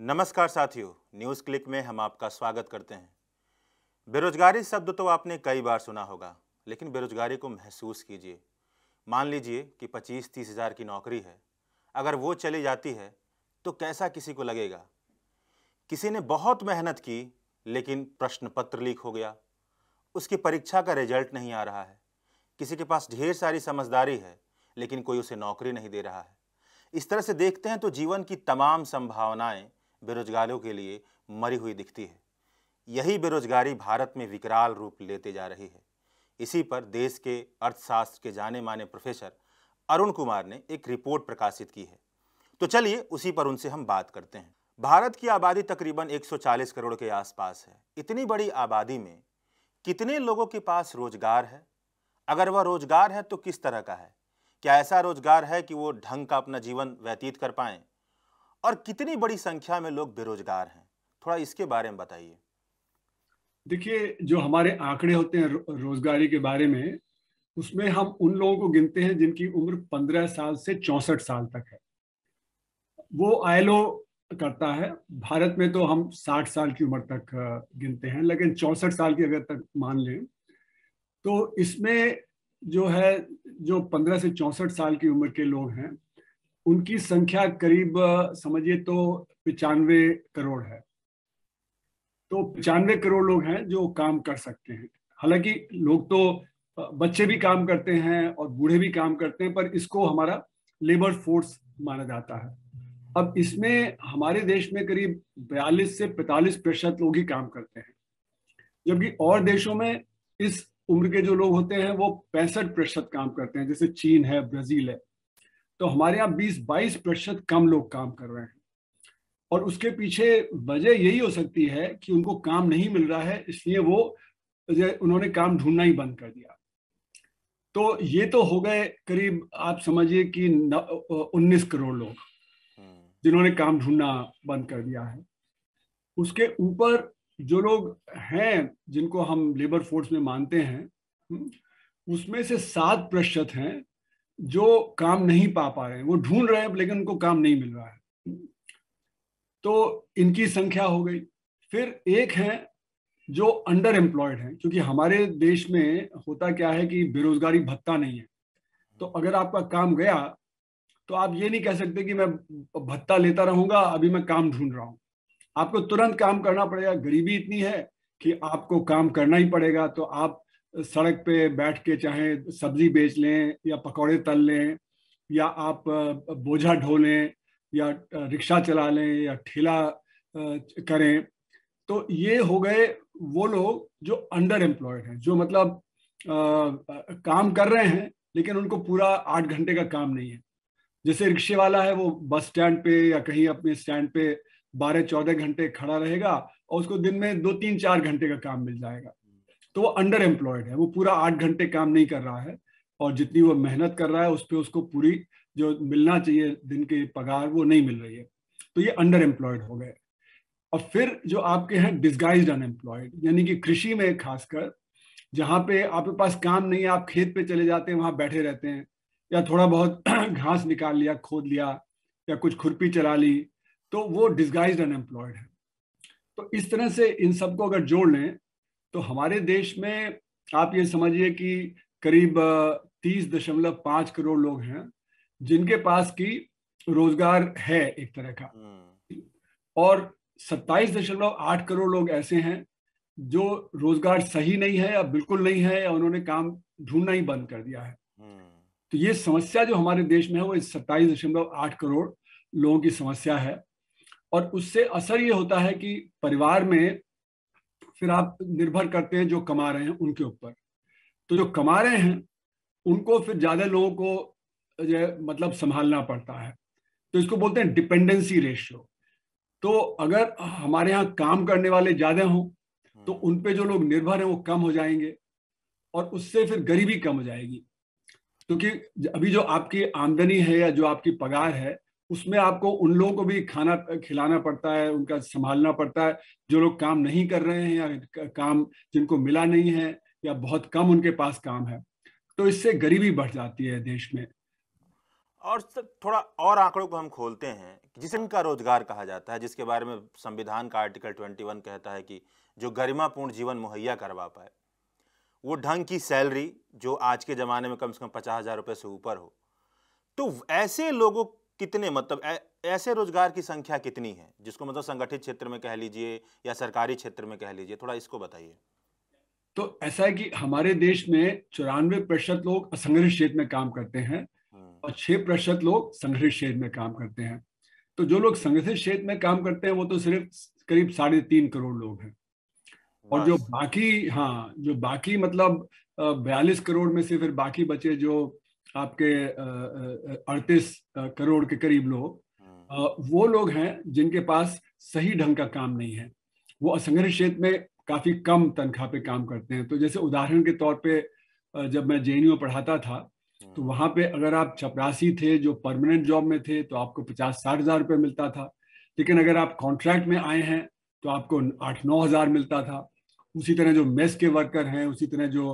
नमस्कार साथियों news click में हम आपका स्वागत करते हैं बेरोजगारी शब्द तो आपने कई बार सुना होगा लेकिन बेरोजगारी को महसूस कीजिए मान लीजिए कि पच्चीस तीस हज़ार की नौकरी है अगर वो चली जाती है तो कैसा किसी को लगेगा किसी ने बहुत मेहनत की लेकिन प्रश्न पत्र लीक हो गया उसकी परीक्षा का रिजल्ट नहीं आ रहा है किसी के पास ढेर सारी समझदारी है लेकिन कोई उसे नौकरी नहीं दे रहा है इस तरह से देखते हैं तो जीवन की तमाम संभावनाएं बेरोजगारों के लिए मरी हुई दिखती है यही बेरोजगारी भारत में विकराल रूप लेते जा रही है इसी पर देश के अर्थशास्त्र के जाने माने प्रोफेसर अरुण कुमार ने एक रिपोर्ट प्रकाशित की है तो चलिए उसी पर उनसे हम बात करते हैं भारत की आबादी तकरीबन 140 करोड़ के आसपास है इतनी बड़ी आबादी में कितने लोगों के पास रोजगार है अगर वह रोजगार है तो किस तरह का है क्या ऐसा रोजगार है कि वो ढंग का अपना जीवन व्यतीत कर पाएं और कितनी बड़ी संख्या में लोग बेरोजगार हैं थोड़ा इसके बारे में बताइए देखिए जो हमारे आंकड़े होते हैं रोजगारी के बारे में उसमें हम उन लोगों को गिनते हैं जिनकी उम्र 15 साल से चौसठ साल तक है वो आयलो करता है भारत में तो हम 60 साल की उम्र तक गिनते हैं लेकिन चौसठ साल की अगर तक मान लें तो इसमें जो है जो 15 से चौसठ साल की उम्र के लोग हैं उनकी संख्या करीब समझिए तो पचानवे करोड़ है तो पचानवे करोड़ लोग हैं जो काम कर सकते हैं हालांकि लोग तो बच्चे भी काम करते हैं और बूढ़े भी काम करते हैं पर इसको हमारा लेबर फोर्स माना जाता है अब इसमें हमारे देश में करीब 42 से 45 प्रतिशत लोग ही काम करते हैं जबकि और देशों में इस उम्र के जो लोग होते हैं वो पैंसठ प्रतिशत काम करते हैं जैसे चीन है ब्राजील है तो हमारे यहाँ बीस बाईस प्रतिशत कम लोग काम कर रहे हैं और उसके पीछे वजह यही हो सकती है कि उनको काम नहीं मिल रहा है इसलिए वो उन्होंने काम ढूंढना ही बंद कर दिया तो ये तो हो गए करीब आप समझिए कि उन्नीस करोड़ लोग हम्म। जिन्होंने काम ढूंढना बंद कर दिया है उसके ऊपर जो लोग हैं जिनको हम लेबर फोर्स में मानते हैं हम्म, उसमें से सात प्रतिशत हैं जो काम नहीं पा पा रहे हैं वो ढूंढ रहे हैं लेकिन उनको काम नहीं मिल रहा है तो इनकी संख्या हो गई फिर एक है जो अंडर एम्प्लॉयड है क्योंकि हमारे देश में होता क्या है कि बेरोजगारी भत्ता नहीं है तो अगर आपका काम गया तो आप ये नहीं कह सकते कि मैं भत्ता लेता रहूंगा अभी मैं काम ढूंढ रहा हूं आपको तुरंत काम करना पड़ेगा गरीबी इतनी है कि आपको काम करना ही पड़ेगा तो आप सड़क पे बैठ के चाहे सब्जी बेच लें या पकौड़े तल लें या आप बोझा ढो लें या रिक्शा चला लें या ठेला करें तो ये हो गए वो लोग जो अंडर एम्प्लॉयड हैं जो मतलब आ, काम कर रहे हैं लेकिन उनको पूरा आठ घंटे का काम नहीं है जैसे रिक्शे वाला है वो बस स्टैंड पे या कहीं अपने स्टैंड पे बारह चौदह घंटे खड़ा रहेगा और उसको दिन में दो तीन चार घंटे का काम मिल जाएगा तो वो अंडर एम्प्लॉयड है वो पूरा आठ घंटे काम नहीं कर रहा है और जितनी वो मेहनत कर रहा है उस पर उसको पूरी जो मिलना चाहिए दिन के पगार वो नहीं मिल रही है तो ये अंडर एम्प्लॉयड हो गए और फिर जो आपके हैं डिस्गाइज अनएम्प्लॉयड यानी कि कृषि में खासकर जहाँ पे आपके पास काम नहीं है आप खेत पे चले जाते हैं वहां बैठे रहते हैं या थोड़ा बहुत घास निकाल लिया खोद लिया या कुछ खुरपी चला ली तो वो डिस्गाइज अनएम्प्लॉयड है तो इस तरह से इन सबको अगर जोड़ लें तो हमारे देश में आप ये समझिए कि करीब तीस दशमलव पांच करोड़ लोग हैं जिनके पास की रोजगार है एक तरह का हम्म। और सत्ताईस दशमलव आठ करोड़ लोग ऐसे हैं जो रोजगार सही नहीं है या बिल्कुल नहीं है या उन्होंने काम ढूंढना ही बंद कर दिया है हम्म। तो ये समस्या जो हमारे देश में है वो सत्ताईस दशमलव आठ करोड़ लोगों की समस्या है और उससे असर ये होता है कि परिवार में फिर आप निर्भर करते हैं जो कमा रहे हैं उनके ऊपर तो जो कमा रहे हैं उनको फिर ज्यादा लोगों को जो मतलब संभालना पड़ता है तो इसको बोलते हैं डिपेंडेंसी रेशियो तो अगर हमारे यहाँ काम करने वाले ज्यादा हों तो हम्म। उन पे जो लोग निर्भर हैं वो कम हो जाएंगे और उससे फिर गरीबी कम हो जाएगी क्योंकि तो अभी जो आपकी आमदनी है या जो आपकी पगार है उसमें आपको उन लोगों को भी खाना खिलाना पड़ता है उनका संभालना पड़ता है जो लोग काम नहीं कर रहे हैं या काम जिनको मिला नहीं है या बहुत कम उनके पास काम है तो इससे गरीबी बढ़ जाती है देश में और थोड़ा और आंकड़ों को हम खोलते हैं जिस का रोजगार कहा जाता है जिसके बारे में संविधान का आर्टिकल 21 कहता है कि जो गरिमापूर्ण जीवन मुहैया करवा पाए वो ढंग की सैलरी जो आज के ज़माने में कम से कम पचास हज़ार रुपये से ऊपर हो तो ऐसे लोगों कितने मतलब ऐसे रोजगार की संख्या कितनी है जिसको मतलब संगठित क्षेत्र में कह लीजिए या सरकारी क्षेत्र में कह लीजिए थोड़ा इसको बताइए तो ऐसा है कि हमारे देश में चौरानवे प्रतिशत लोग असंगठित क्षेत्र में काम करते हैं हम्म। और छह प्रतिशत लोग संगठित क्षेत्र में काम करते हैं तो जो लोग संगठित क्षेत्र में काम करते हैं वो तो सिर्फ करीब साढ़े तीन करोड़ लोग हैं और जो बाकी हाँ जो बाकी मतलब बयालीस करोड़ में से फिर बाकी बचे जो आपके अड़तीस करोड़ के करीब लोग हम्म। वो लोग हैं जिनके पास सही ढंग का काम नहीं है वो असंगठित क्षेत्र में काफी कम तनख्वाह पे काम करते हैं तो जैसे उदाहरण के तौर पे जब मैं जे पढ़ाता था हम्म। तो वहां पे अगर आप चपरासी थे जो परमानेंट जॉब में थे तो आपको पचास साठ हजार रुपये मिलता था लेकिन अगर आप कॉन्ट्रैक्ट में आए हैं तो आपको आठ नौ हजार मिलता था उसी तरह जो मेस के वर्कर हैं उसी तरह जो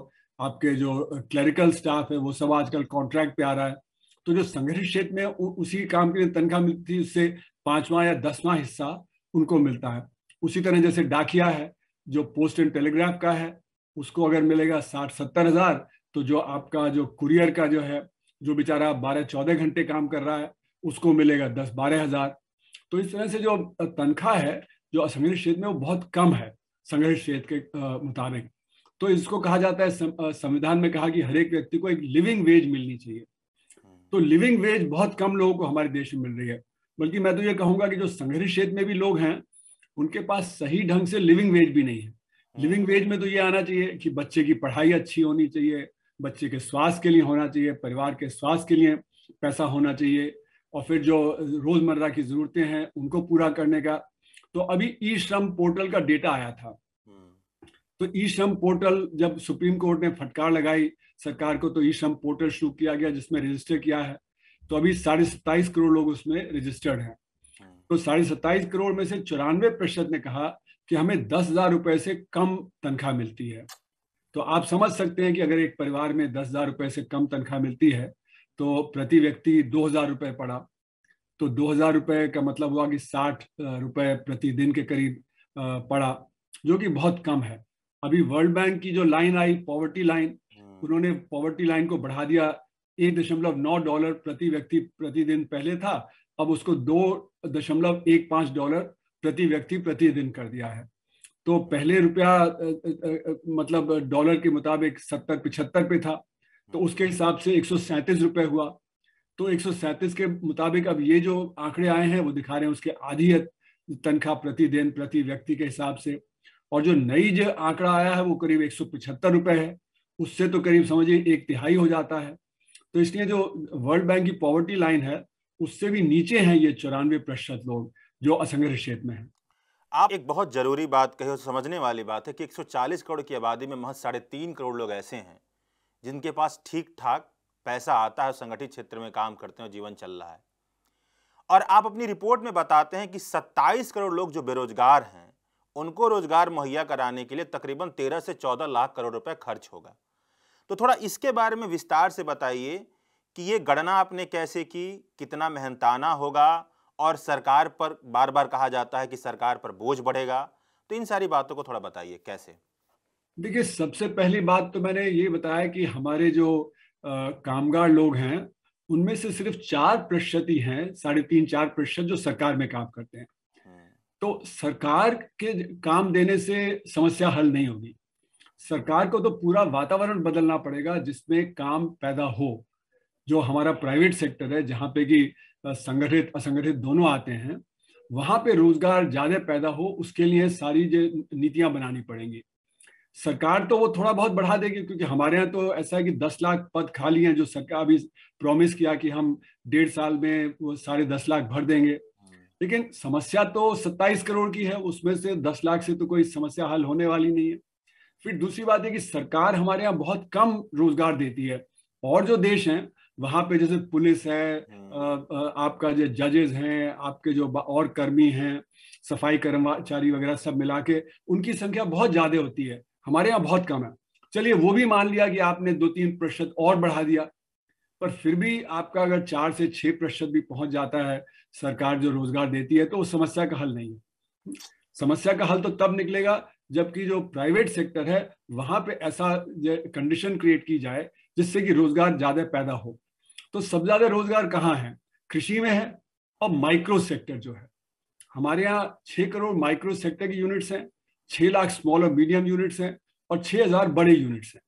आपके जो क्लरिकल स्टाफ है वो सब आजकल कॉन्ट्रैक्ट पे आ रहा है तो जो संगठित क्षेत्र में उ, उसी काम के लिए तनख्वाह मिलती थी उससे पांचवा या दसवां हिस्सा उनको मिलता है उसी तरह जैसे डाकिया है जो पोस्ट एंड टेलीग्राफ का है उसको अगर मिलेगा साठ सत्तर हजार तो जो आपका जो कुरियर का जो है जो बेचारा बारह चौदह घंटे काम कर रहा है उसको मिलेगा दस बारह हजार तो इस तरह से जो तनख्वाह है जो असंगठित क्षेत्र में वो बहुत कम है संगठित क्षेत्र के मुताबिक तो इसको कहा जाता है संविधान में कहा कि हर एक व्यक्ति को एक लिविंग वेज मिलनी चाहिए तो लिविंग हम्म। वेज बहुत कम लोगों को हमारे देश में मिल रही है बल्कि मैं तो ये कहूंगा कि जो संघर्ष क्षेत्र में भी लोग हैं उनके पास सही ढंग से लिविंग वेज भी नहीं है लिविंग हम्म। वेज में तो ये आना चाहिए कि बच्चे की पढ़ाई अच्छी होनी चाहिए बच्चे के स्वास्थ्य के लिए होना चाहिए परिवार के स्वास्थ्य के लिए पैसा होना चाहिए और फिर जो रोजमर्रा की जरूरतें हैं उनको पूरा करने का तो अभी ई श्रम पोर्टल का डेटा आया था तो ई श्रम पोर्टल जब सुप्रीम कोर्ट ने फटकार लगाई सरकार को तो ई श्रम पोर्टल शुरू किया गया जिसमें रजिस्टर किया है तो अभी साढ़े सत्ताईस करोड़ लोग उसमें रजिस्टर्ड हैं तो साढ़े सत्ताईस करोड़ में से चौरानवे प्रतिशत ने कहा कि हमें दस हजार रुपए से कम तनख्वाह मिलती है तो आप समझ सकते हैं कि अगर एक परिवार में दस हजार रुपए से कम तनख्वाह मिलती है तो प्रति व्यक्ति दो हजार रुपए पड़ा तो दो हजार रुपए का मतलब हुआ कि साठ रुपए प्रतिदिन के करीब पड़ा जो कि बहुत कम है अभी वर्ल्ड बैंक की जो लाइन आई पॉवर्टी हम्म। लाइन उन्होंने पॉवर्टी लाइन को बढ़ा दिया एक दशमलव नौ डॉलर प्रति व्यक्ति प्रतिदिन पहले था अब उसको दो दशमलव एक पांच डॉलर प्रति व्यक्ति प्रतिदिन कर दिया है तो पहले रुपया मतलब डॉलर के मुताबिक सत्तर पिछहत्तर पे था तो उसके हम्म। हिसाब से एक रुपए हुआ तो एक के मुताबिक अब ये जो आंकड़े आए हैं वो दिखा रहे हैं उसके आधी तनख्वाह प्रतिदिन प्रति व्यक्ति के हिसाब से और जो नई जो आंकड़ा आया है वो करीब एक रुपए है उससे तो करीब समझिए एक तिहाई हो जाता है तो इसलिए जो वर्ल्ड बैंक की पॉवर्टी लाइन है उससे भी नीचे हैं ये चौरानवे प्रतिशत लोग जो असंगठित क्षेत्र में हैं आप एक बहुत जरूरी बात कहे समझने वाली बात है कि 140 करोड़ की आबादी में महज साढ़े तीन करोड़ लोग ऐसे हैं जिनके पास ठीक ठाक पैसा आता है संगठित क्षेत्र में काम करते हैं और जीवन चल रहा है और आप अपनी रिपोर्ट में बताते हैं कि 27 करोड़ लोग जो बेरोजगार हैं उनको रोजगार मुहैया कराने के लिए तकरीबन तेरह से चौदह लाख करोड़ रुपए खर्च होगा तो थोड़ा इसके बारे में विस्तार से बताइए कि ये गणना आपने कैसे की कितना मेहनताना होगा और सरकार पर बार बार कहा जाता है कि सरकार पर बोझ बढ़ेगा तो इन सारी बातों को थोड़ा बताइए कैसे देखिए सबसे पहली बात तो मैंने ये बताया कि हमारे जो आ, कामगार लोग हैं उनमें से सिर्फ चार प्रतिशत ही हैं साढ़े तीन चार प्रतिशत जो सरकार में काम करते हैं तो सरकार के काम देने से समस्या हल नहीं होगी सरकार को तो पूरा वातावरण बदलना पड़ेगा जिसमें काम पैदा हो जो हमारा प्राइवेट सेक्टर है जहाँ पे कि संगठित असंगठित दोनों आते हैं वहां पे रोजगार ज्यादा पैदा हो उसके लिए सारी जो नीतियां बनानी पड़ेंगी सरकार तो वो थोड़ा बहुत बढ़ा देगी क्योंकि हमारे यहाँ तो ऐसा है कि दस लाख पद खाली हैं जो सरकार अभी प्रॉमिस किया कि हम डेढ़ साल में वो सारे दस लाख भर देंगे लेकिन समस्या तो 27 करोड़ की है उसमें से 10 लाख से तो कोई समस्या हल होने वाली नहीं है फिर दूसरी बात है कि सरकार हमारे यहाँ बहुत कम रोजगार देती है और जो देश है वहां पे जैसे पुलिस है हम्म। आपका जो जजेस हैं आपके जो और कर्मी हैं सफाई कर्मचारी वगैरह सब मिला के उनकी संख्या बहुत ज्यादा होती है हमारे यहाँ बहुत कम है चलिए वो भी मान लिया कि आपने दो तीन प्रतिशत और बढ़ा दिया पर फिर भी आपका अगर चार से छह प्रतिशत भी पहुंच जाता है सरकार जो रोजगार देती है तो उस समस्या का हल नहीं है समस्या का हल तो तब निकलेगा जबकि जो प्राइवेट सेक्टर है वहां पे ऐसा कंडीशन क्रिएट की जाए जिससे कि रोजगार ज्यादा पैदा हो तो सब ज्यादा रोजगार कहाँ है कृषि में है और माइक्रो सेक्टर जो है हमारे यहाँ छह करोड़ माइक्रो सेक्टर की यूनिट्स हैं छह लाख स्मॉल और मीडियम यूनिट्स हैं और छह हजार बड़े यूनिट्स हैं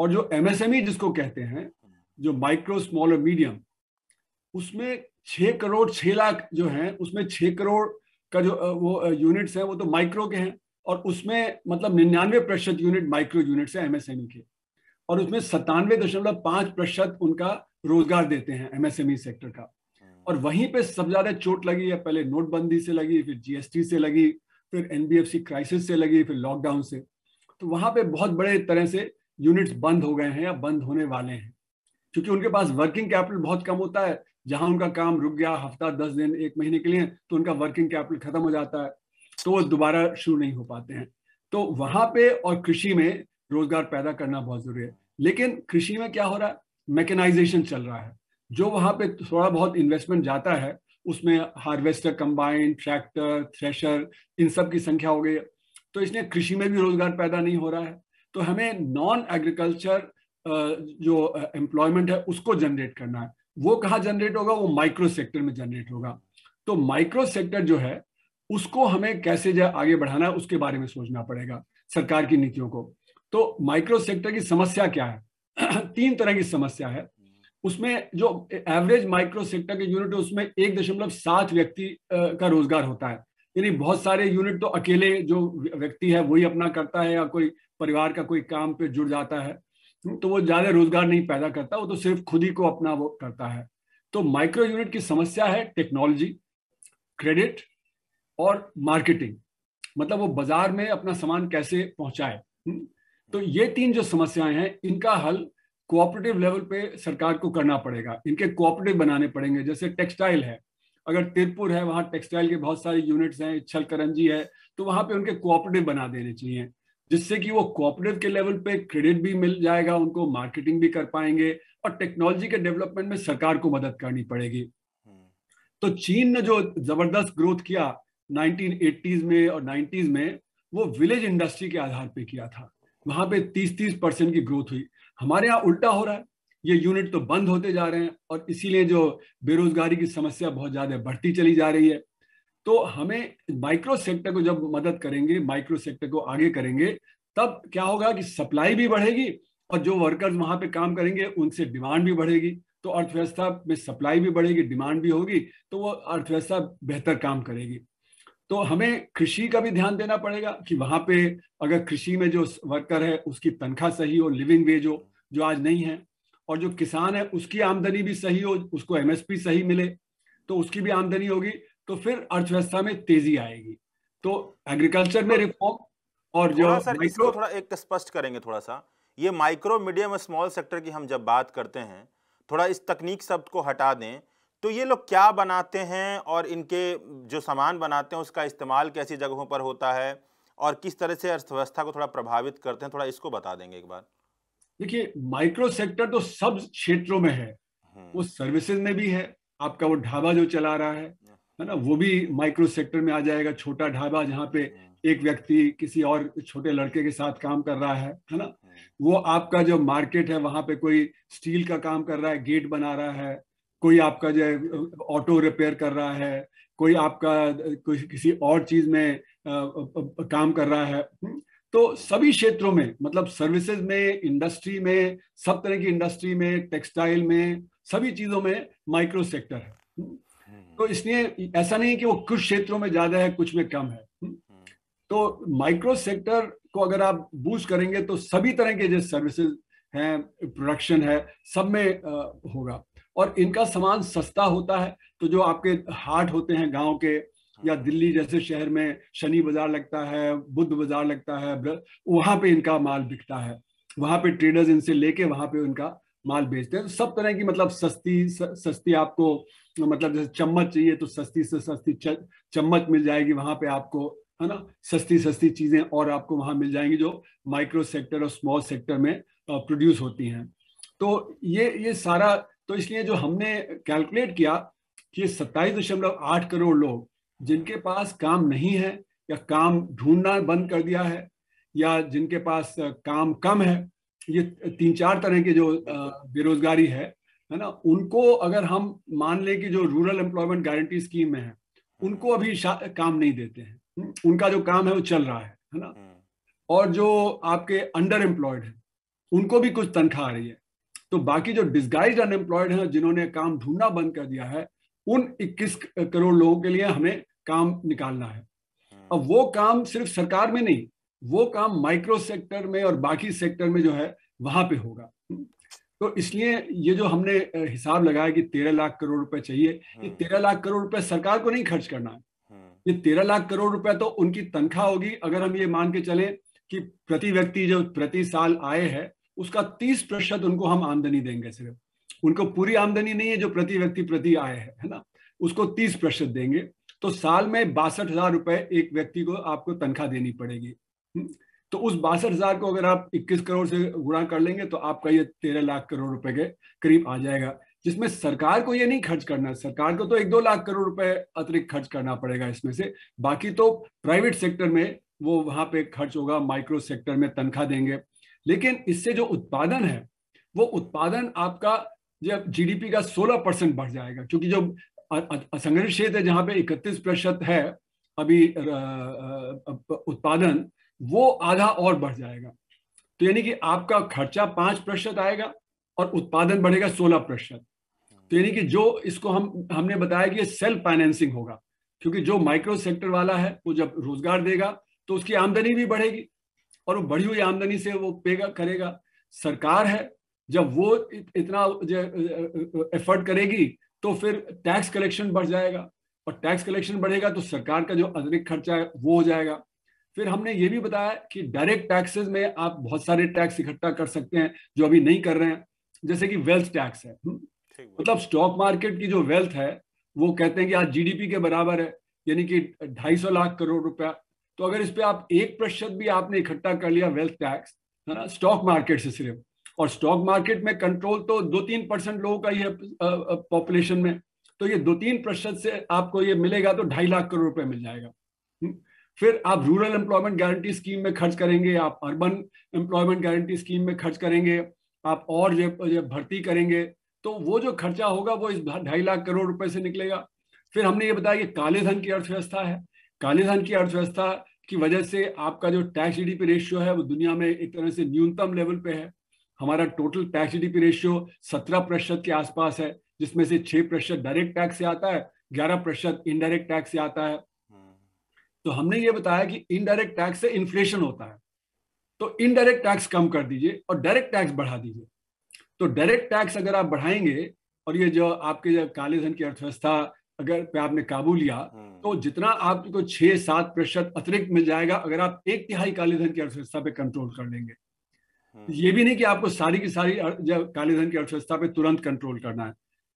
और जो एमएसएमई e जिसको कहते हैं जो माइक्रो स्मॉल और मीडियम उसमें छह करोड़ छह लाख जो है उसमें छह करोड़ का जो वो यूनिट्स है वो तो माइक्रो के हैं और उसमें मतलब निन्यानवे प्रतिशत यूनिट माइक्रो यूनिट्स है एमएसएमई के और उसमें सत्तानवे दशमलव पांच प्रतिशत उनका रोजगार देते हैं एमएसएमई सेक्टर e का और वहीं पे सब ज्यादा चोट लगी है पहले नोटबंदी से लगी फिर जीएसटी से लगी फिर एनबीएफसी क्राइसिस से लगी फिर लॉकडाउन से तो वहां पे बहुत बड़े तरह से यूनिट्स बंद हो गए हैं या बंद होने वाले हैं क्योंकि उनके पास वर्किंग कैपिटल बहुत कम होता है जहां उनका काम रुक गया हफ्ता दस दिन एक महीने के लिए तो उनका वर्किंग कैपिटल खत्म हो जाता है तो वो दोबारा शुरू नहीं हो पाते हैं तो वहां पे और कृषि में रोजगार पैदा करना बहुत जरूरी है लेकिन कृषि में क्या हो रहा है मैकेनाइजेशन चल रहा है जो वहां पे थोड़ा बहुत इन्वेस्टमेंट जाता है उसमें हार्वेस्टर कंबाइन ट्रैक्टर थ्रेशर इन सब की संख्या हो गई तो इसलिए कृषि में भी रोजगार पैदा नहीं हो रहा है तो हमें नॉन एग्रीकल्चर जो एम्प्लॉयमेंट है उसको जनरेट करना है वो कहा जनरेट होगा वो माइक्रो सेक्टर में जनरेट होगा तो माइक्रो सेक्टर जो है उसको हमें कैसे आगे बढ़ाना है उसके बारे में सोचना पड़ेगा सरकार की नीतियों को तो माइक्रो सेक्टर की समस्या क्या है तीन तरह की समस्या है उसमें जो एवरेज माइक्रो सेक्टर के यूनिट है उसमें एक दशमलव सात व्यक्ति का रोजगार होता है यानी बहुत सारे यूनिट तो अकेले जो व्यक्ति है वही अपना करता है या कोई परिवार का कोई काम पे जुड़ जाता है हम्म, तो वो ज्यादा रोजगार नहीं पैदा करता वो तो सिर्फ खुद ही को अपना वो करता है तो माइक्रो यूनिट की समस्या है टेक्नोलॉजी क्रेडिट और मार्केटिंग मतलब वो बाजार में अपना सामान कैसे पहुंचाए हम्म, तो ये तीन जो समस्याएं हैं इनका हल कोऑपरेटिव लेवल पे सरकार को करना पड़ेगा इनके कोऑपरेटिव बनाने पड़ेंगे जैसे टेक्सटाइल है अगर तिरपुर है वहां टेक्सटाइल के बहुत सारे यूनिट्स हैं छलकरंजी है तो वहां पे उनके कोऑपरेटिव बना देने चाहिए जिससे कि वो कोऑपरेटिव के लेवल पे क्रेडिट भी मिल जाएगा उनको मार्केटिंग भी कर पाएंगे और टेक्नोलॉजी के डेवलपमेंट में सरकार को मदद करनी पड़ेगी तो चीन ने जो जबरदस्त ग्रोथ किया 1980s में और 90s में वो विलेज इंडस्ट्री के आधार पे किया था वहां पे 30-30 परसेंट की ग्रोथ हुई हमारे यहाँ उल्टा हो रहा है ये यूनिट तो बंद होते जा रहे हैं और इसीलिए जो बेरोजगारी की समस्या बहुत ज्यादा बढ़ती चली जा रही है तो हमें माइक्रो सेक्टर को जब मदद करेंगे माइक्रो सेक्टर को आगे करेंगे तब क्या होगा कि सप्लाई भी बढ़ेगी और जो वर्कर्स वहां पे काम करेंगे उनसे डिमांड भी बढ़ेगी तो अर्थव्यवस्था में सप्लाई भी बढ़ेगी डिमांड भी होगी तो वो अर्थव्यवस्था बेहतर काम करेगी तो हमें कृषि का भी ध्यान देना पड़ेगा कि वहां पे अगर कृषि में जो वर्कर है उसकी तनख्वाह सही हो लिविंग वेज हो जो आज नहीं है और जो किसान है उसकी आमदनी भी सही हो उसको एमएसपी सही मिले तो उसकी भी आमदनी होगी तो फिर अर्थव्यवस्था में तेजी आएगी तो एग्रीकल्चर में रिफॉर्म तो और जो माइक्रो थोड़ा एक स्पष्ट करेंगे थोड़ा सा ये माइक्रो मीडियम स्मॉल सेक्टर की हम जब बात करते हैं थोड़ा इस तकनीक शब्द को हटा दें तो ये लोग क्या बनाते हैं और इनके जो सामान बनाते हैं उसका इस्तेमाल कैसी जगहों पर होता है और किस तरह से अर्थव्यवस्था को थोड़ा प्रभावित करते हैं थोड़ा इसको बता देंगे एक बार देखिए माइक्रो सेक्टर तो सब क्षेत्रों में है हम्म। वो सर्विसेज में भी है आपका वो ढाबा जो चला रहा है है ना वो भी माइक्रो सेक्टर में आ जाएगा छोटा ढाबा जहाँ पे हम्म। एक व्यक्ति किसी और छोटे लड़के के साथ काम कर रहा है है ना हम्म। वो आपका जो मार्केट है वहां पे कोई स्टील का काम कर रहा है गेट बना रहा है कोई आपका जो ऑटो रिपेयर कर रहा है कोई आपका कोई किसी और चीज में काम कर रहा है हम्म। तो सभी क्षेत्रों में मतलब सर्विसेज में इंडस्ट्री में सब तरह की इंडस्ट्री में टेक्सटाइल में सभी चीजों में माइक्रो सेक्टर है तो इसलिए ऐसा नहीं कि वो कुछ क्षेत्रों में ज्यादा है कुछ में कम है हम्म। तो माइक्रो सेक्टर को अगर आप बूस्ट करेंगे तो सभी तरह के जो सर्विसेज हैं प्रोडक्शन है सब में होगा और इनका सामान सस्ता होता है तो जो आपके हार्ट होते हैं गांव के या दिल्ली जैसे शहर में शनि बाजार लगता है बुद्ध बाजार लगता है वहां पे इनका माल बिकता है वहां पे ट्रेडर्स इनसे लेके वहां पे इनका माल बेचते हैं तो सब तरह की मतलब सस्ती स, सस्ती आपको मतलब जैसे चम्मच चाहिए तो सस्ती से सस्ती चम्मच मिल जाएगी वहां पे आपको है ना सस्ती सस्ती चीजें और आपको वहां मिल जाएंगी जो माइक्रो सेक्टर और स्मॉल सेक्टर में प्रोड्यूस होती हैं तो ये ये सारा तो इसलिए जो हमने कैलकुलेट किया कि सत्ताईस दशमलव आठ करोड़ लोग जिनके पास काम नहीं है या काम ढूंढना बंद कर दिया है या जिनके पास काम कम है ये तीन चार तरह के जो बेरोजगारी है है ना उनको अगर हम मान लें कि जो रूरल एम्प्लॉयमेंट गारंटी स्कीम में है उनको अभी काम नहीं देते हैं हम्म, उनका जो काम है वो चल रहा है है ना हम्म। और जो आपके अंडर एम्प्लॉयड है उनको भी कुछ तनख्वाह आ रही है तो बाकी जो डिस्गाइज अनएम्प्लॉयड है जिन्होंने काम ढूंढना बंद कर दिया है उन 21 करोड़ लोगों के लिए हमें काम निकालना है हम्म। अब वो काम सिर्फ सरकार में नहीं वो काम माइक्रो सेक्टर में और बाकी सेक्टर में जो है वहां पे होगा तो इसलिए ये जो हमने हिसाब लगाया कि तेरह लाख करोड़ रुपए चाहिए ये हम्म। तेरह लाख करोड़ रुपए सरकार को नहीं खर्च करना है हम्म। ये तेरह लाख करोड़ रुपए तो उनकी तनख्वाह होगी अगर हम ये मान के चले कि प्रति व्यक्ति जो प्रति साल आए है उसका तीस प्रतिशत उनको हम आमदनी देंगे सिर्फ उनको पूरी आमदनी नहीं है जो प्रति व्यक्ति प्रति आए है है ना उसको तीस प्रतिशत देंगे तो साल में बासठ हजार रुपए एक व्यक्ति को आपको तनख्वाह देनी पड़ेगी तो उस बासठ हजार को अगर आप 21 करोड़ से गुणा कर लेंगे तो आपका ये तेरह लाख करोड़ रुपए के करीब आ जाएगा जिसमें सरकार को ये नहीं खर्च करना सरकार को तो एक दो लाख करोड़ रुपए अतिरिक्त खर्च करना पड़ेगा इसमें से बाकी तो प्राइवेट सेक्टर में वो वहां पे खर्च होगा माइक्रो सेक्टर में तनख्वाह देंगे लेकिन इससे जो उत्पादन है वो उत्पादन आपका जब जीडीपी का 16 परसेंट बढ़ जाएगा क्योंकि जो असंगठित क्षेत्र है जहाँ पे इकतीस प्रतिशत है अभी उत्पादन वो आधा और बढ़ जाएगा तो यानी कि आपका खर्चा पांच प्रतिशत आएगा और उत्पादन बढ़ेगा सोलह प्रतिशत तो यानी कि जो इसको हम हमने बताया कि सेल्फ फाइनेंसिंग होगा क्योंकि जो माइक्रो सेक्टर वाला है वो जब रोजगार देगा तो उसकी आमदनी भी बढ़ेगी और वो बढ़ी हुई आमदनी से वो पेगा करेगा सरकार है जब वो इतना एफर्ट करेगी तो फिर टैक्स कलेक्शन बढ़ जाएगा और टैक्स कलेक्शन बढ़ेगा तो सरकार का जो अतिरिक्त खर्चा है वो हो जाएगा फिर हमने ये भी बताया कि डायरेक्ट टैक्सेस में आप बहुत सारे टैक्स इकट्ठा कर सकते हैं जो अभी नहीं कर रहे हैं जैसे कि वेल्थ टैक्स है हम्म। मतलब स्टॉक मार्केट की जो वेल्थ है वो कहते हैं कि आज जीडीपी के बराबर है यानी कि ढाई सौ लाख करोड़ रुपया तो अगर इस पर आप एक प्रतिशत भी आपने इकट्ठा कर लिया वेल्थ टैक्स है ना स्टॉक मार्केट से सिर्फ और स्टॉक मार्केट में कंट्रोल तो दो तीन परसेंट लोगों का ही है पॉपुलेशन में तो ये दो तीन प्रतिशत से आपको ये मिलेगा तो ढाई लाख करोड़ रुपए मिल जाएगा हम्म। फिर आप रूरल एम्प्लॉयमेंट गारंटी स्कीम में खर्च करेंगे आप अर्बन एम्प्लॉयमेंट गारंटी स्कीम में खर्च करेंगे आप और जो, जब भर्ती करेंगे तो वो जो खर्चा होगा वो इस ढाई लाख करोड़ रुपए से निकलेगा फिर हमने ये बताया कि काले धन की अर्थव्यवस्था है काले धन की अर्थव्यवस्था की वजह से आपका जो टैक्स जीडीपी रेशियो है वो दुनिया में एक तरह से न्यूनतम लेवल पे है हमारा टोटल टैक्स जीडीपी रेशियो सत्रह प्रतिशत के आसपास है जिसमें से छह प्रतिशत डायरेक्ट टैक्स से आता है ग्यारह प्रतिशत इनडायरेक्ट टैक्स से आता है तो हमने ये बताया कि इनडायरेक्ट टैक्स से इन्फ्लेशन होता है तो इनडायरेक्ट टैक्स कम कर दीजिए और डायरेक्ट टैक्स बढ़ा दीजिए तो डायरेक्ट टैक्स अगर आप बढ़ाएंगे और ये जो आपके जो काले धन की अर्थव्यवस्था अगर पे आपने काबू लिया हम्म। तो जितना आपको तो छह सात प्रतिशत अतिरिक्त मिल जाएगा अगर आप एक तिहाई काले धन की अर्थव्यवस्था पे कंट्रोल कर लेंगे हम्म। ये भी नहीं कि आपको सारी की सारी काले धन की अर्थव्यवस्था पे तुरंत कंट्रोल करना है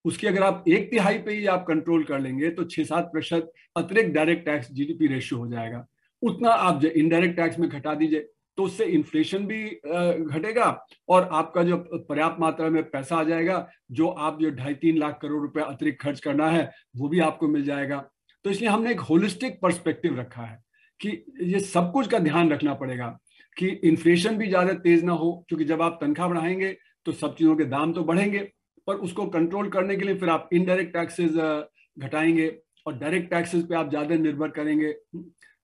उसकी अगर आप एक तिहाई पे ही आप कंट्रोल कर लेंगे तो छह सात प्रतिशत अतिरिक्त डायरेक्ट टैक्स जीडीपी रेशियो हो जाएगा उतना आप इनडायरेक्ट टैक्स में घटा दीजिए तो उससे इन्फ्लेशन भी घटेगा और आपका जो पर्याप्त मात्रा में पैसा आ जाएगा जो आप जो ढाई तीन लाख करोड़ रुपए अतिरिक्त खर्च करना है वो भी आपको मिल जाएगा तो इसलिए हमने एक होलिस्टिक पर्सपेक्टिव रखा है कि ये सब कुछ का ध्यान रखना पड़ेगा कि इन्फ्लेशन भी ज्यादा तेज ना हो क्योंकि जब आप तनख्वाह बढ़ाएंगे तो सब चीजों के दाम तो बढ़ेंगे पर उसको कंट्रोल करने के लिए फिर आप इनडायरेक्ट टैक्सेस घटाएंगे और डायरेक्ट टैक्सेस पे आप ज़्यादा निर्भर करेंगे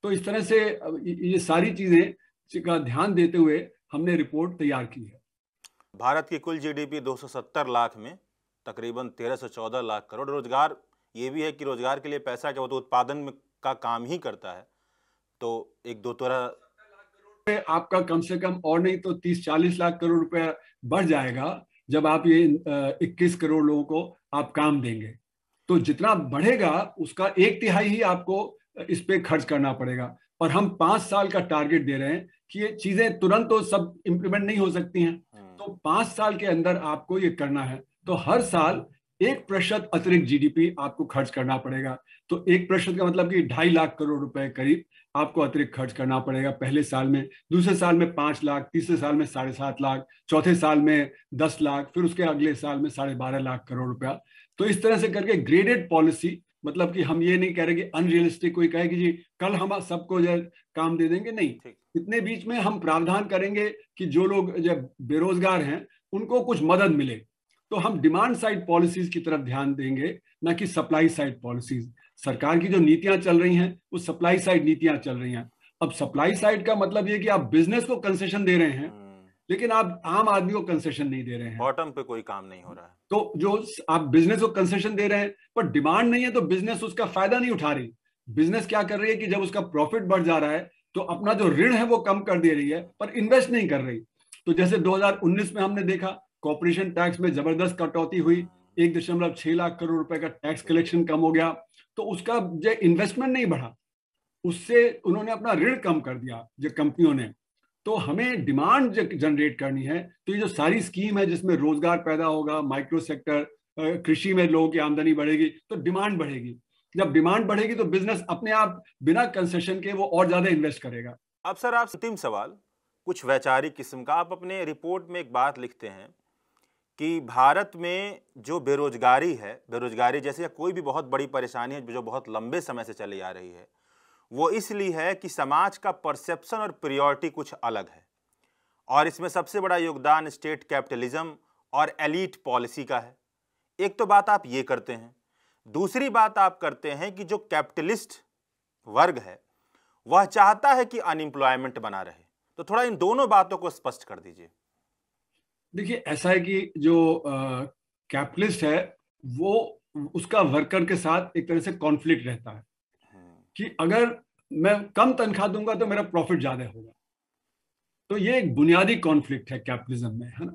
तो इस तरह से ये सारी चीज़ें का ध्यान देते हुए हमने रिपोर्ट तैयार की है भारत की कुल जीडीपी 270 लाख में तकरीबन 1314 लाख करोड़ रोजगार ये भी है कि रोजगार के लिए पैसा क्या वो तो उत्पादन में का काम ही करता है तो एक दो तरह आपका कम से कम और नहीं तो 30-40 लाख करोड़ रुपया बढ़ जाएगा जब आप ये इक्कीस करोड़ लोगों को आप काम देंगे तो जितना बढ़ेगा उसका एक तिहाई ही आपको इस पे खर्च करना पड़ेगा और हम पांच साल का टारगेट दे रहे हैं कि ये चीजें तुरंत तो सब इम्प्लीमेंट नहीं हो सकती हैं हाँ। तो पांच साल के अंदर आपको ये करना है तो हर साल एक प्रतिशत अतिरिक्त जीडीपी आपको खर्च करना पड़ेगा तो एक प्रतिशत का मतलब कि ढाई लाख करोड़ रुपए करीब आपको अतिरिक्त खर्च करना पड़ेगा पहले साल में दूसरे साल में पांच लाख तीसरे साल में साढ़े सात लाख चौथे साल में दस लाख फिर उसके अगले साल में साढ़े बारह लाख करोड़ रुपया तो इस तरह से करके ग्रेडेड पॉलिसी मतलब कि हम ये नहीं कह रहे कि अनरियलिस्टिक कोई कहे कि जी कल हम सबको जो काम दे देंगे नहीं इतने बीच में हम प्रावधान करेंगे कि जो लोग जब बेरोजगार हैं उनको कुछ मदद मिले तो हम डिमांड साइड पॉलिसीज की तरफ ध्यान देंगे ना कि सप्लाई साइड पॉलिसीज सरकार की जो नीतियां चल रही हैं वो सप्लाई साइड नीतियां चल रही हैं अब सप्लाई साइड का मतलब ये कि आप बिजनेस को कंसेशन दे रहे हैं हम्म। लेकिन आप आम आदमी को कंसेशन नहीं दे रहे हैं बॉटम पे कोई काम नहीं हो रहा है तो जो आप बिजनेस को कंसेशन दे रहे हैं पर डिमांड नहीं है तो बिजनेस उसका फायदा नहीं उठा रही बिजनेस क्या कर रही है कि जब उसका प्रॉफिट बढ़ जा रहा है तो अपना जो ऋण है वो कम कर दे रही है पर इन्वेस्ट नहीं कर रही तो जैसे 2019 में हमने देखा कॉपोरेशन टैक्स में जबरदस्त कटौती हुई एक दशमलव छह लाख करोड़ रुपए का टैक्स कलेक्शन कम हो गया तो उसका जो इन्वेस्टमेंट नहीं बढ़ा उससे उन्होंने अपना ऋण कम कर दिया जो कंपनियों ने तो हमें डिमांड जनरेट करनी है तो ये जो सारी स्कीम है जिसमें रोजगार पैदा होगा माइक्रो सेक्टर कृषि में लोगों की आमदनी बढ़ेगी तो डिमांड बढ़ेगी जब डिमांड बढ़ेगी तो बिजनेस अपने आप बिना कंसेशन के वो और ज्यादा इन्वेस्ट करेगा अब सर आप अंतिम सवाल कुछ वैचारिक किस्म का आप अपने रिपोर्ट में एक बात लिखते हैं कि भारत में जो बेरोजगारी है बेरोजगारी जैसे कोई भी बहुत बड़ी परेशानी है जो बहुत लंबे समय से चली आ रही है वो इसलिए है कि समाज का परसेप्शन और प्रियोरिटी कुछ अलग है और इसमें सबसे बड़ा योगदान स्टेट कैपिटलिज्म और एलिट पॉलिसी का है एक तो बात आप ये करते हैं दूसरी बात आप करते हैं कि जो कैपिटलिस्ट वर्ग है वह चाहता है कि अनएम्प्लॉयमेंट बना रहे तो थोड़ा इन दोनों बातों को स्पष्ट कर दीजिए देखिए ऐसा है कि जो कैपिटलिस्ट है वो उसका वर्कर के साथ एक तरह से कॉन्फ्लिक्ट रहता है हम्म। कि अगर मैं कम तनख्वाह दूंगा तो मेरा प्रॉफिट ज्यादा होगा तो ये एक बुनियादी कॉन्फ्लिक्ट है कैपिटलिज्म में है ना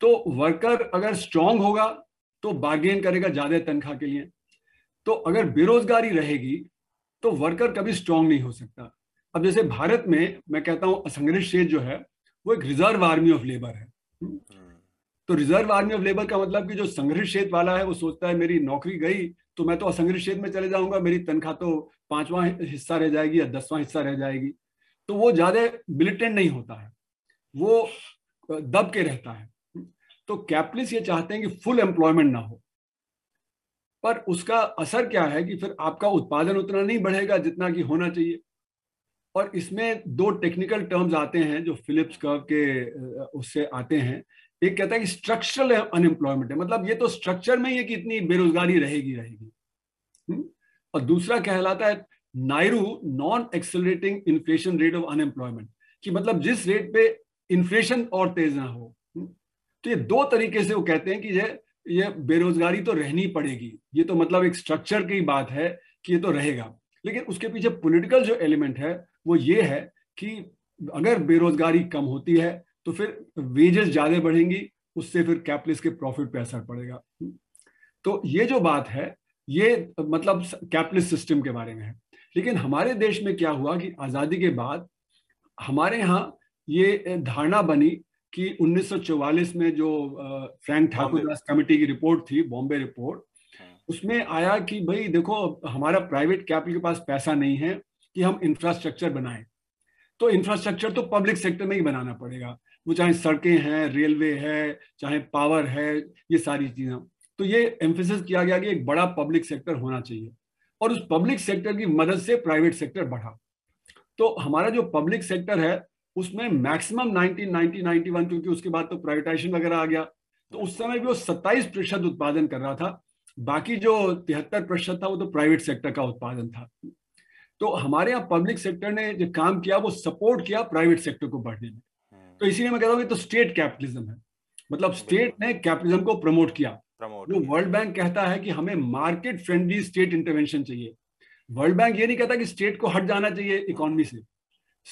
तो वर्कर अगर स्ट्रांग होगा तो बार्गेन करेगा ज्यादा तनख्वाह के लिए तो अगर बेरोजगारी रहेगी तो वर्कर कभी स्ट्रांग नहीं हो सकता अब जैसे भारत में मैं कहता हूं असंगठित क्षेत्र जो है वो एक रिजर्व आर्मी ऑफ लेबर है तो रिजर्व आर्मी ऑफ लेबर का मतलब कि जो संघर्ष क्षेत्र वाला है वो सोचता है मेरी नौकरी गई तो मैं तो असंगठित क्षेत्र में चले जाऊंगा मेरी तनख्वाह तो पांचवा हिस्सा रह जाएगी या दसवां हिस्सा रह जाएगी तो वो ज्यादा मिलिटेंट नहीं होता है वो दब के रहता है तो कैपिटलिस्ट ये चाहते हैं कि फुल एम्प्लॉयमेंट ना हो पर उसका असर क्या है कि फिर आपका उत्पादन उतना नहीं बढ़ेगा जितना कि होना चाहिए और इसमें दो टेक्निकल टर्म्स आते हैं जो फिलिप्स कर्व के उससे आते हैं एक कहता है कि स्ट्रक्चरल अनएम्प्लॉयमेंट है मतलब ये तो स्ट्रक्चर में ही है कि इतनी बेरोजगारी रहेगी रहेगी हम्म? और दूसरा कहलाता है NAIRU non accelerating inflation rate of unemployment कि मतलब जिस रेट पे इन्फ्लेशन और तेज ना हो हम्म? तो ये दो तरीके से वो कहते हैं कि ये ये बेरोजगारी तो रहनी पड़ेगी ये तो मतलब एक स्ट्रक्चर की बात है कि ये तो रहेगा लेकिन उसके पीछे पॉलिटिकल जो एलिमेंट है वो ये है कि अगर बेरोजगारी कम होती है तो फिर वेजेस ज्यादा बढ़ेंगी उससे फिर कैपिटलिस्ट के प्रॉफिट पे असर पड़ेगा तो ये जो बात है ये मतलब कैपिटलिस्ट सिस्टम के बारे में है लेकिन हमारे देश में क्या हुआ कि आज़ादी के बाद हमारे यहाँ ये धारणा बनी कि 1944 में जो फ्रैंक ठाकुर दास कमेटी की रिपोर्ट थी बॉम्बे रिपोर्ट हाँ। उसमें आया कि भाई देखो हमारा प्राइवेट कैपिटल के पास पैसा नहीं है कि हम इंफ्रास्ट्रक्चर बनाएं तो इंफ्रास्ट्रक्चर तो पब्लिक सेक्टर में ही बनाना पड़ेगा वो चाहे सड़कें हैं रेलवे है चाहे पावर है ये सारी चीज़ें तो ये एम्फोसिस किया गया कि एक बड़ा पब्लिक सेक्टर होना चाहिए और उस पब्लिक सेक्टर की मदद से प्राइवेट सेक्टर बढ़ा तो हमारा जो पब्लिक सेक्टर है उसमें मैक्सिमम नाइनटी वन क्योंकि उसके बाद तो प्राइवेटाइजेशन वगैरह आ गया तो उस समय भी वो 27 प्रतिशत उत्पादन कर रहा था बाकी जो तिहत्तर प्रतिशत था वो तो प्राइवेट सेक्टर का उत्पादन था तो हमारे यहाँ पब्लिक सेक्टर ने जो काम किया वो सपोर्ट किया प्राइवेट सेक्टर को बढ़ने में हम्म। तो इसीलिए मैं कहता हूँ तो स्टेट कैपिटलिज्म है मतलब स्टेट ने कैपिटलिज्म को प्रमोट किया जो वर्ल्ड बैंक कहता है कि हमें मार्केट फ्रेंडली स्टेट इंटरवेंशन चाहिए वर्ल्ड बैंक ये नहीं कहता कि स्टेट को हट जाना चाहिए इकोनॉमी से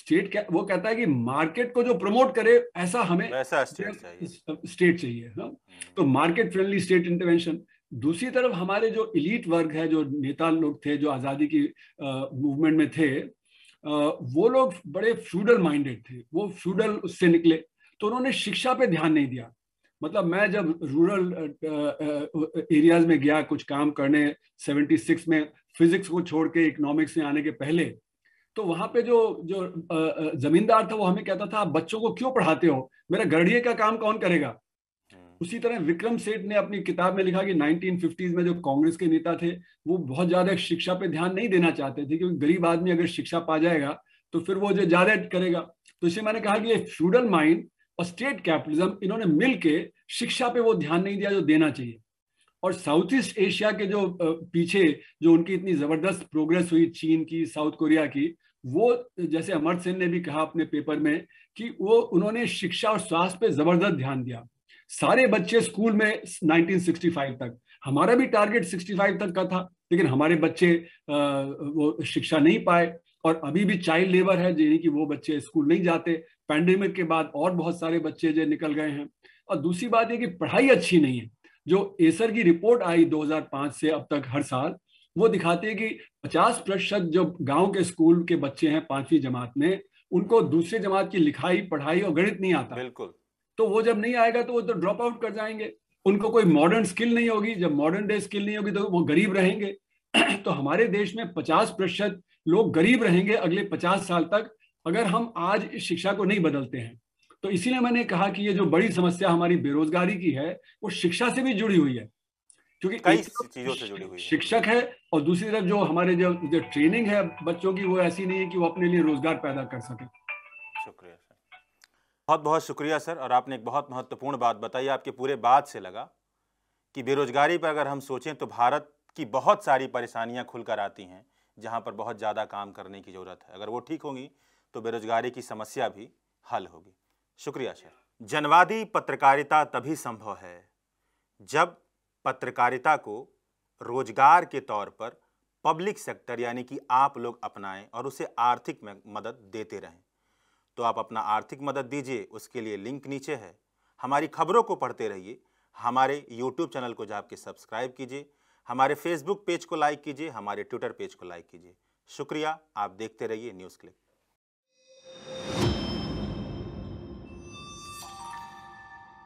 स्टेट क्या वो कहता है कि मार्केट को जो प्रमोट करे ऐसा हमें ऐसा स्टेट चाहिए स्टेट चाहिए हम्म। तो मार्केट फ्रेंडली स्टेट इंटरवेंशन दूसरी तरफ हमारे जो इलीट वर्ग है जो नेता लोग थे जो आज़ादी की मूवमेंट में थे वो लोग बड़े फ्यूडल माइंडेड थे वो फ्यूडल उससे निकले तो उन्होंने शिक्षा पे ध्यान नहीं दिया मतलब मैं जब रूरल एरियाज में गया कुछ काम करने 76 में फिजिक्स को छोड़ के इकोनॉमिक्स में आने के पहले तो वहां पे जो जो जमींदार था वो हमें कहता था आप बच्चों को क्यों पढ़ाते हो मेरा गढ़िए का काम कौन करेगा उसी तरह विक्रम सेठ ने अपनी किताब में लिखा कि 1950s में जो कांग्रेस के नेता थे वो बहुत ज्यादा शिक्षा पे ध्यान नहीं देना चाहते थे क्योंकि गरीब आदमी अगर शिक्षा पा जाएगा तो फिर वो जो ज्यादा करेगा तो इसे मैंने कहा कि ये फ्यूडल माइंड और स्टेट कैपिटलिज्म इन्होंने मिल के शिक्षा पे वो ध्यान नहीं दिया जो देना चाहिए और साउथ ईस्ट एशिया के जो पीछे जो उनकी इतनी जबरदस्त प्रोग्रेस हुई चीन की साउथ कोरिया की वो जैसे अमर सिंह ने भी कहा अपने पेपर में कि वो उन्होंने शिक्षा और स्वास्थ्य पे जबरदस्त ध्यान दिया सारे बच्चे स्कूल में 1965 तक हमारा भी टारगेट 65 तक का था लेकिन हमारे बच्चे वो शिक्षा नहीं पाए और अभी भी चाइल्ड लेबर है यानी कि वो बच्चे स्कूल नहीं जाते पैंडेमिक के बाद और बहुत सारे बच्चे जो निकल गए हैं और दूसरी बात ये कि पढ़ाई अच्छी नहीं है जो एसर की रिपोर्ट आई 2005 से अब तक हर साल वो दिखाती है कि 50 प्रतिशत जो गांव के स्कूल के बच्चे हैं पांचवी जमात में उनको दूसरे जमात की लिखाई पढ़ाई और गणित नहीं आता बिल्कुल तो वो जब नहीं आएगा तो वो तो ड्रॉप आउट कर जाएंगे उनको कोई मॉडर्न स्किल नहीं होगी जब मॉडर्न डे स्किल नहीं होगी तो वो गरीब रहेंगे तो हमारे देश में पचास प्रतिशत लोग गरीब रहेंगे अगले पचास साल तक अगर हम आज इस शिक्षा को नहीं बदलते हैं तो इसीलिए मैंने कहा कि ये जो बड़ी समस्या हमारी बेरोजगारी की है वो शिक्षा से भी जुड़ी हुई है क्योंकि कई चीजों से जुड़ी हुई है शिक्षक है और दूसरी तरफ जो हमारे जो, जो ट्रेनिंग है बच्चों की वो ऐसी नहीं है कि वो अपने लिए रोजगार पैदा कर सके बहुत बहुत शुक्रिया सर और आपने एक बहुत महत्वपूर्ण बात बताई आपके पूरे बात से लगा कि बेरोजगारी पर अगर हम सोचें तो भारत की बहुत सारी परेशानियां खुलकर आती हैं जहां पर बहुत ज़्यादा काम करने की ज़रूरत है अगर वो ठीक होंगी तो बेरोजगारी की समस्या भी हल होगी शुक्रिया सर जनवादी पत्रकारिता तभी संभव है जब पत्रकारिता को रोजगार के तौर पर पब्लिक सेक्टर यानी कि आप लोग अपनाएं और उसे आर्थिक मदद देते रहें तो आप अपना आर्थिक मदद दीजिए उसके लिए लिंक नीचे है हमारी खबरों को पढ़ते रहिए हमारे यूट्यूब चैनल को जाके सब्सक्राइब कीजिए हमारे फेसबुक पेज को लाइक कीजिए हमारे ट्विटर पेज को लाइक कीजिए शुक्रिया आप देखते रहिए न्यूज़ क्लिक